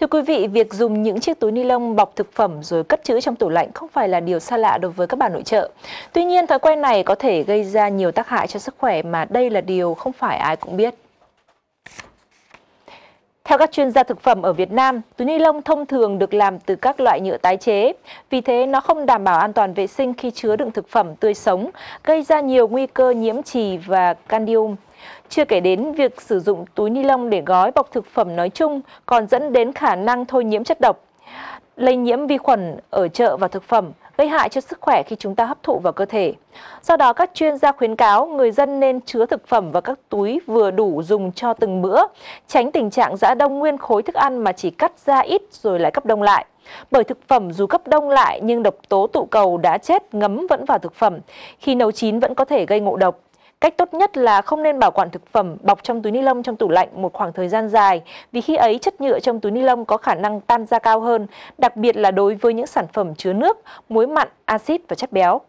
Thưa quý vị, việc dùng những chiếc túi ni lông bọc thực phẩm rồi cất trữ trong tủ lạnh không phải là điều xa lạ đối với các bà nội trợ. Tuy nhiên, thói quen này có thể gây ra nhiều tác hại cho sức khỏe mà đây là điều không phải ai cũng biết. Theo các chuyên gia thực phẩm ở Việt Nam, túi ni lông thông thường được làm từ các loại nhựa tái chế, vì thế nó không đảm bảo an toàn vệ sinh khi chứa đựng thực phẩm tươi sống, gây ra nhiều nguy cơ nhiễm trì và candium. Chưa kể đến việc sử dụng túi ni lông để gói bọc thực phẩm nói chung còn dẫn đến khả năng thôi nhiễm chất độc, lây nhiễm vi khuẩn ở chợ và thực phẩm, gây hại cho sức khỏe khi chúng ta hấp thụ vào cơ thể. Do đó, các chuyên gia khuyến cáo người dân nên chứa thực phẩm vào các túi vừa đủ dùng cho từng bữa, tránh tình trạng giã đông nguyên khối thức ăn mà chỉ cắt ra ít rồi lại cấp đông lại. Bởi thực phẩm dù cấp đông lại nhưng độc tố tụ cầu đã chết ngấm vẫn vào thực phẩm, khi nấu chín vẫn có thể gây ngộ độc. Cách tốt nhất là không nên bảo quản thực phẩm bọc trong túi ni lông trong tủ lạnh một khoảng thời gian dài vì khi ấy chất nhựa trong túi ni lông có khả năng tan ra cao hơn, đặc biệt là đối với những sản phẩm chứa nước, muối mặn, axit và chất béo.